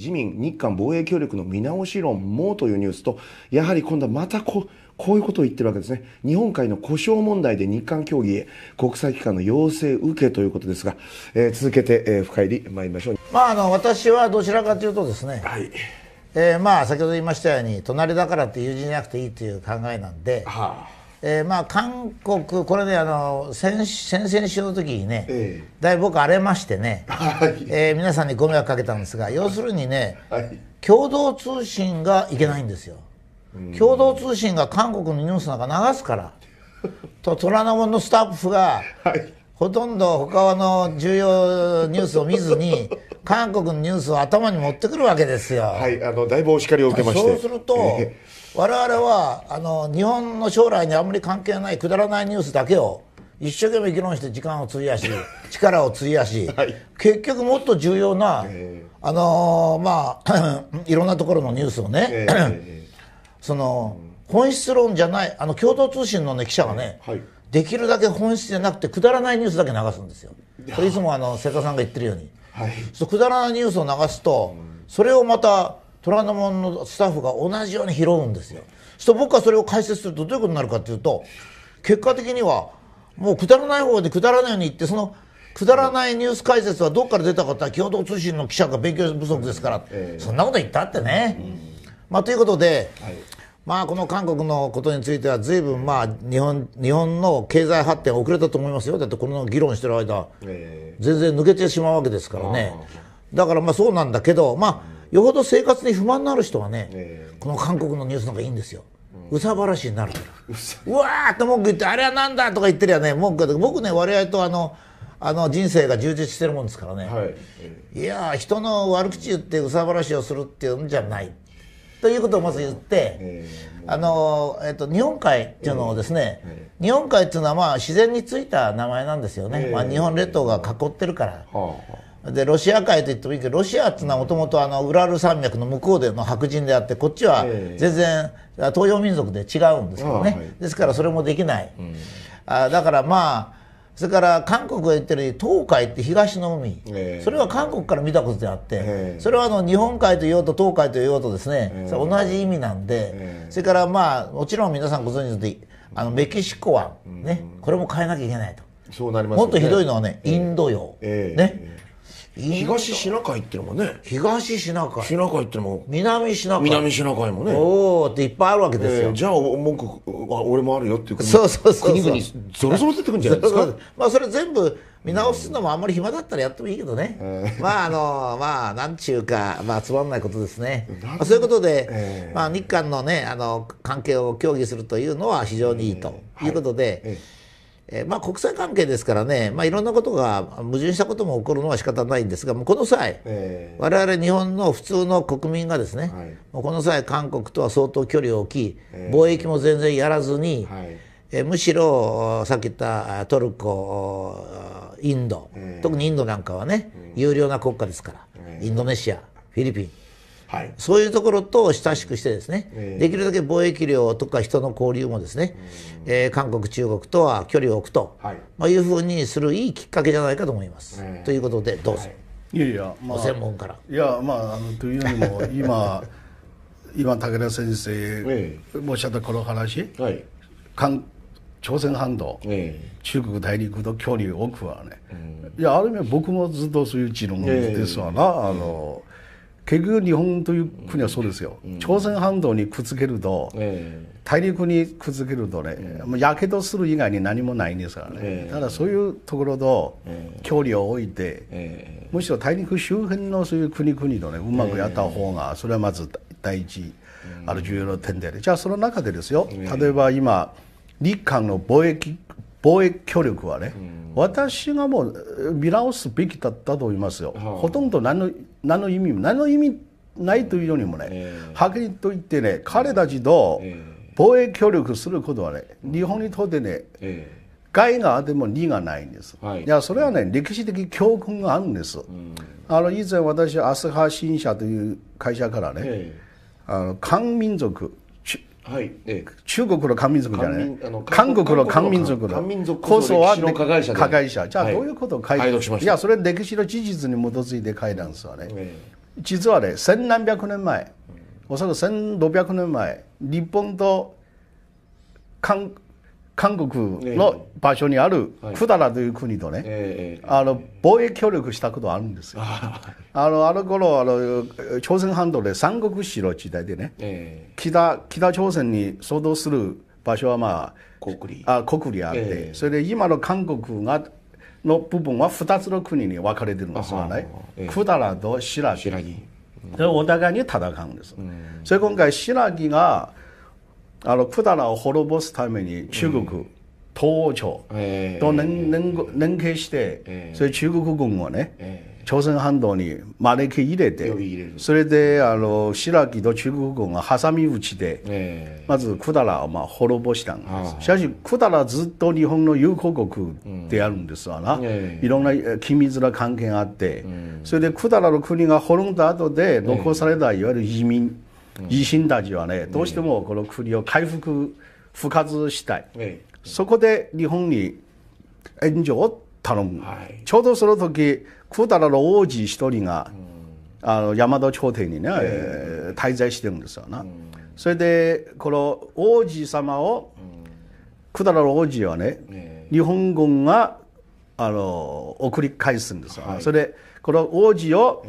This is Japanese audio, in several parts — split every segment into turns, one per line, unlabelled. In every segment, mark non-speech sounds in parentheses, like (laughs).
自民、日韓防衛協力の見直し論もというニュースと、やはり今度はまたこう、こういうことを言ってるわけですね。日本海の故障問題で日韓協議へ国際機関の要請受けということですが、えー、続けて、えー、深入り参りましょう。
まあ、あの、私はどちらかというとですね、はい。えー、まあ、先ほど言いましたように、隣だからって友人じゃなくていいという考えなんで、はあえー、まあ韓国これねあの先先々週の時にね、えー、だいぶ僕荒れましてね、(laughs) はい、えー、皆さんにご迷惑かけたんですが要するにね、はい、共同通信がいけないんですよ、共同通信が韓国のニュースなんか流すから (laughs) と虎ノ門のスタッフが、ほとんど他の重要ニュースを見ずに (laughs) 韓国のニュースを頭に持ってくるわけです
よ。はい、あのだいぶお叱りを受けましてそうすると、
われわれはあの日本の将来にあんまり関係ないくだらないニュースだけを一生懸命議論して時間を費やし (laughs) 力を費やし、はい、結局もっと重要な、あのー、まあ (clears throat) いろんなところのニュースをね、(clears throat) その本質論じゃないあの共同通信の、ね、記者がね、はい、できるだけ本質じゃなくてくだらないニュースだけ流すんですよ。いつもあの瀬田さんが言ってるようにはい、そくだらないニュースを流すと、それをまた虎ノ門のスタッフが同じように拾うんですよ。と僕はそれを解説するとどういうことになるかっていうと結果的にはもうくだらない方でくだらないように言ってそのくだらないニュース解説はどっから出たかって共同通信の記者が勉強不足ですから、そんなこと言ったってね。まあ、ということで、まあ、この韓国のことについては、ずいぶんまあ日本日本の経済発展遅れたと思いますよ、だってこの議論してる間、全然抜けてしまうわけですからね、だからまあそうなんだけど、まあ、よほど生活に不満のある人はね、この韓国のニュースなんかいいんですよ。うさばらしになるからうわーって文句言ってあれはなんだとか言ってりゃね文句僕ね割合とあのあの人生が充実してるもんですからね、はい、いや人の悪口言ってうさばらしをするっていうんじゃないということをまず言って、えー、あのえっと、日本海っていうのをですね、えー、日本海っていうのはまあ自然についた名前なんですよね、えー、まあ、日本列島が囲ってるから。でロシア海と言ってもいいけどロシアっていうのはもともとウラル山脈の向こうでの白人であってこっちは全然東洋民族で違うんですけどね、ですからそれもできない、うん、あだからまあそれから韓国が言ってる東海って東の海、えー、それは韓国から見たことであって、えー、それはあの日本海と言おうと東海と言おうとですね、えー、同じ意味なんで、それからまあもちろん皆さんご存知のとあのメキシコ湾、ね、これも変えなきゃいけないと。そうなります、ね、もっとひどいのはねインド洋、ね、東シナ海っていうのもね東シナ海シナ海っていうのも南シナ海南シナ海もねおおっていっぱいあるわけですよ、えー、じゃあ文句は俺もあるよっていうそうそうそう国々ぞろぞろ出てくるんじゃないですかまあそれ全部見直すのもあんまり暇だったらやってもいいけどね、えー、まああのまあなんちゅうか、まあ、つまんないことですね、まあ、そういうことで、えー、まあ、日韓のねあの関係を協議するというのは非常にいいということで、はいえまあ、国際関係ですからね、まあ、いろんなことが矛盾したことも起こるのは仕方ないんですがもうこの際、えー、我々日本の普通の国民がですね、はい、もうこの際韓国とは相当距離を置き、えー、貿易も全然やらずに、はい、えむしろさっき言ったトルコインド、特にインドなんかはね、有料な国家ですから、インドネシアフィリピンはい、そういうところと親しくしてですね、えー、できるだけ貿易量とか人の交流もですね、えー、韓国中国とは距離を置くと、はいまあ、いうふうにするいいきっ
かけじゃないかと思います。
えー、ということでどうぞ、はい、
いやいや、まあ、専門からいやまああのというよりも今 (laughs) 今武田先生、えおっしゃったこの話、はい、韓朝鮮半島、えー、中国大陸と距離を置くはね、うん、いやある意味僕もずっとそういう持論ですわな、えー、あの。結局日本という国はそうですよ、うん朝鮮半島にくっつけると、えー、大陸にくっつけるとね、えー、もうやけどする以外に何もないんですからね、えー、ただそういうところと距離を置いて、むしろ大陸周辺のそういう国々とねうまくやった方がそれはまず第一、ある重要な点で、ね、じゃあその中でですよ例えば今日韓の貿易貿易協力はね、私がもう見直すべきだったと思いますよ、ほとんど何の何の意味も何の意味ないというよりもね、えー、はっきりと言ってね彼たちと貿易協力することはね、日本にとってね、えー害があっても利がないんです、はい、いやそれはね、歴史的教訓があるんです、うん、あの以前私アスハ新社という会社からね、えー、あの漢民族はい、え中国の漢民族じゃない韓国の漢民族の構想は加害者加害者じゃあどういうことを書いて、はい、いやそれ歴史の事実に基づいて書いたんですわね、ええ、実はね千何百年前おそらく千六百年前日本と韓韓国の場所にあるだらという国とね、はい、あの防衛協力したことあるんですよ。あのあの頃あの朝鮮半島で三国志の時代でね、北北朝鮮に相当する場所はまあ国あ国理あって、それで今の韓国がの部分は2つの国に分かれてるんですよね。だらとそれお互いに戦うんです。それ今回新羅があの百済を滅ぼすために中国、東朝と連連連携して、それ中国軍をね、朝鮮半島に招き入れて、それであの白木と中国軍が挟み撃ちで、まず百済をまあ滅ぼしたんです。しかし百済ずっと日本の友好国であるんですわな、いろんな緊密な関係があって、それで百済の国が滅んだ後で残されたいわゆる移民。維新たちはね、どうしてもこの国を回復、復活したい、そこで日本に援助を頼む、ちょうどその時クーラの王子一人が、あの大和朝廷にね、滞在してるんですよな、それでこの王子様を、百済クーラの王子はね、日本軍があの送り返すんですよ、それでこの王子を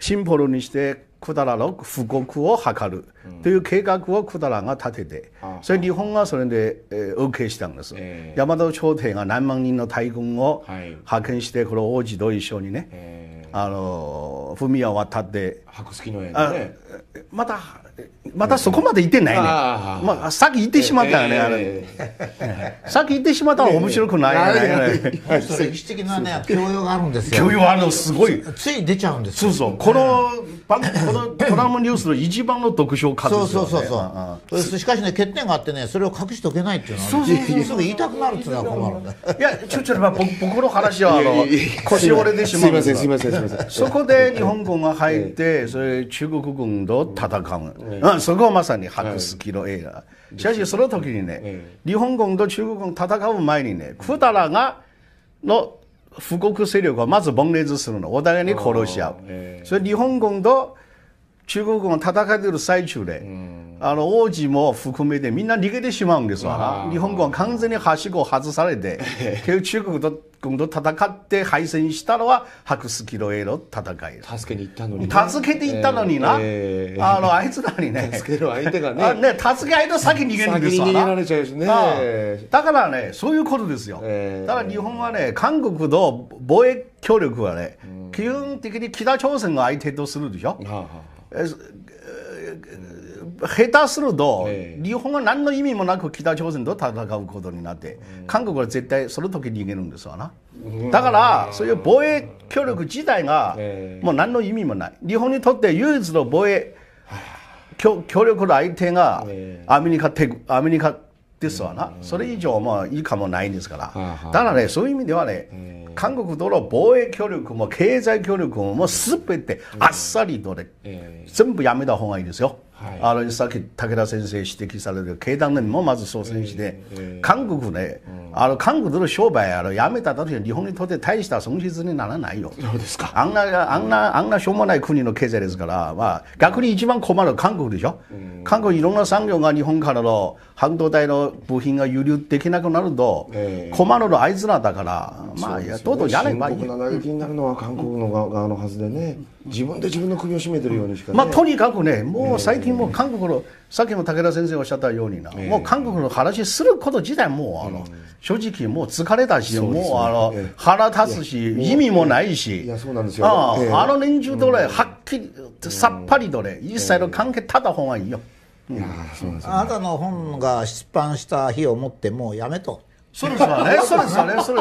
シンボルにして百済の富国を図るという計画を百済が立てて、それ日本がそれで、えー、OK したんです、山田大和朝廷が何万人の大軍を派遣して、この王子と一緒にね、えあの文を渡って白月の絵、またまたそこまでいってないね、まあ、先行ってしまったよね、あれ、先行ってしまったら面白くないよね、(laughs) 歴史的な
ね教養があるんですよ教養あるのすごいつい出ちゃうんですそうそうこのこのトラムニュースの一番の読書家ですよ、そうそうそうそしかしね欠点があってねそれを隠しとけないっていうのはそそううすぐ言いたくなるっていうのは困るんだいやちょちょっと僕の話はあの腰折れてしまうんすいませんすいませんそこで日本
軍が入ってそれ中国軍と戦う、そこをまさに白好きの映画、しかしその時にね、日本軍と中国軍戦う前にね百済がの富国勢力はまず分裂するのお互いに殺し合う、それ日本軍と中国軍戦ってる最中で、あの王子も含めてみんな逃げてしまうんですわ日本軍は完全にはしごを外されて、(laughs) 結局中国と軍と戦って敗戦したのは白スキロへの戦い助けに行ったのに、ね、助けて行ったのにな、えーあのあいつらにね助ける相手がね (laughs) ね助け合いと先逃げるんですわられちゃうしねだからねそういうことですよ、えー、だから日本はね韓国と防衛協力はね、基本的に北朝鮮が相手とするでしょ、はあはあ下手すると、日本は何の意味もなく北朝鮮と戦うことになって、韓国は絶対その時逃げるんですわな。だから、そういう防衛協力自体が、もう何の意味もない。日本にとって唯一の防衛協力の相手が、アメリカ帝国、アメリカですわな、それ以上、まあ、いいかもないんですから、だからね、そういう意味ではね、韓国との防衛協力も経済協力もすべてあっさりとね、全部やめたほうがいいですよ。あのさっき武田先生指摘される経団連もまず率先して、韓国ね、あの韓国での商売あのやめたとき日本にとって大した損失にならないよ。そうですかあんなあんなあんなしょうもない国の経済ですから、まあ、逆に一番困る韓国でしょ、韓国いろんな産業が日本からの半導体の部品が輸入できなくなると、困るのあいつらだから、まあ、やとうとうやればいい。深刻な打撃になるのは韓国の側のはずでね、自分で自分の首を絞めてるようにしか、ね、まあ、とにかくね、もう最近、も韓国の、さっきも武田先生おっしゃったようにな、もう韓国の話すること自体、もうあの、正直、もう疲れたし、もうあの、腹立つし、意味もないし、いやそうなんですよあの年中とね、はっきり、さっぱりとね、一切の関係立った方がいいよ。いやそうです、ね、あなたの本が出版し
た日をもってもうやめと。そうですね、そうですね、そう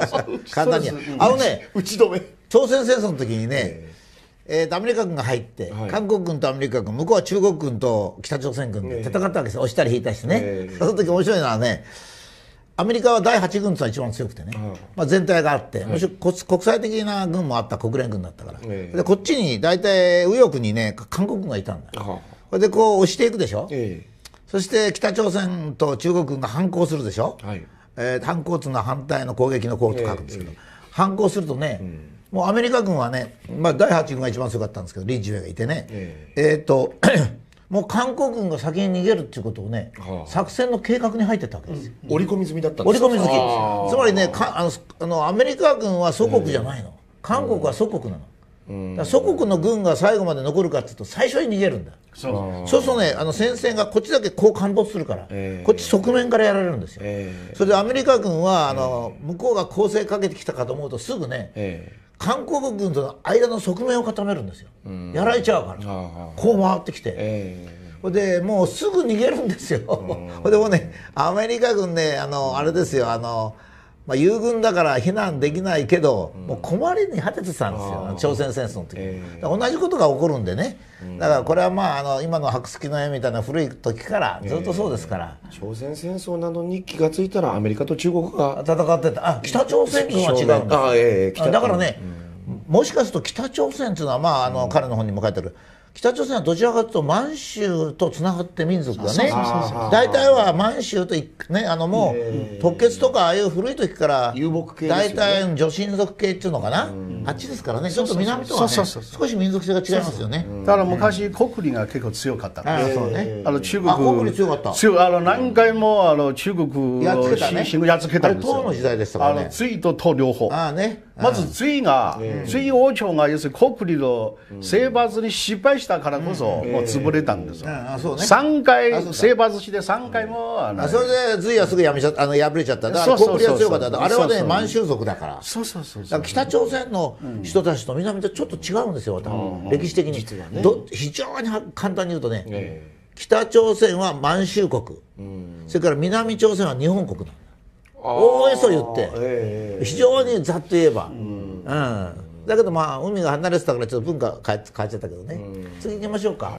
でそうで簡単に。あのね、打ち止め。朝鮮戦争の時にね、えー、アメリカ軍が入って、韓国軍とアメリカ軍、向こうは中国軍と北朝鮮軍で戦ったわけですよ、押したり引いたしね、その時面白いのはね、アメリカは第8軍とは一番強くてね、まあ、全体があって、むしろ国際的な軍もあった国連軍だったから、でこっちに大体右翼にね、韓国軍がいたんだ。よ。それでこう押していくでしょ、ええ、そして北朝鮮と中国軍が反抗するでしょ、はいえー、反抗というのは反対の攻撃の攻と書くんですけど、え、反抗するとね、うん、もうアメリカ軍はね、まあ、第8軍が一番強かったんですけどリン・ジュエがいてね、えー、えーと (coughs) もう韓国軍が先に逃げるっていうことをね、はあ、作戦の計画に入ってたわけですよ、うん、織り込み済みだったんです織り込み済みつまりねあのあのアメリカ軍は祖国じゃないの、えー、韓国は祖国なの、だ祖国の軍が最後まで残るかというと最初に逃げるんだ
そうそう
するとねあの戦線がこっちだけこう陥没するから、えー、こっち側面からやられるんですよ、えー、それでアメリカ軍はあの、向こうが攻勢かけてきたかと思うとすぐね、えー韓国軍との間の側面を固めるんですよ、やられちゃうから、こう回ってきて、えー、でもうすぐ逃げるんですよ、ほ、(laughs) でもね、アメリカ軍ね、あのあれですよ、あのまあ、友軍だから避難できないけど、もう困りに果ててたんですよ、朝鮮戦争の時、えー、同じことが起こるんでね、だからこれはまああの今の白月の絵みたいな古い時からずっとそうですから、えー、朝鮮戦争などに気が付いたらアメリカと中国が戦ってたあ北朝鮮とは違うんです、えー、だからね、もしかすると北朝鮮っていうのは、まあ、あの彼の本にも書いてある、うん北朝鮮はどちらかというと満州とつながって民族がね大体は満州と、ね、あのもう特決とかああいう古い時から大体女親族
系っていうのかなあっちですからねちょっと南とは、ね、少し
民族性が違いますよ
ねだから昔国利が結構強かったあそうねあの中国あ国利強かった強あの何回もあの中国をやっつけたねやっ唐の時代ですよあの隋と唐両方ああねまず隋が、隋王朝が要するに国リの征伐に失敗したからこそ、もう潰れたんです
よ、3
回征伐して3回もあそれで隋はすぐやめちゃあの破れちゃっただからプリは強かったあれはね満
州族だからそうそうそう北朝鮮の人たちと南とちょっと違うんですよ、歴史的に、非常に簡単に言うとね、北朝鮮は満州国、それから南朝鮮は日本国なのおおよそ言って、えー、非常にざっと言えば、うん、うん、だけどまあ海が離れてたからちょっと文化変え変えちゃったけどね、うん、次行き
ましょうか。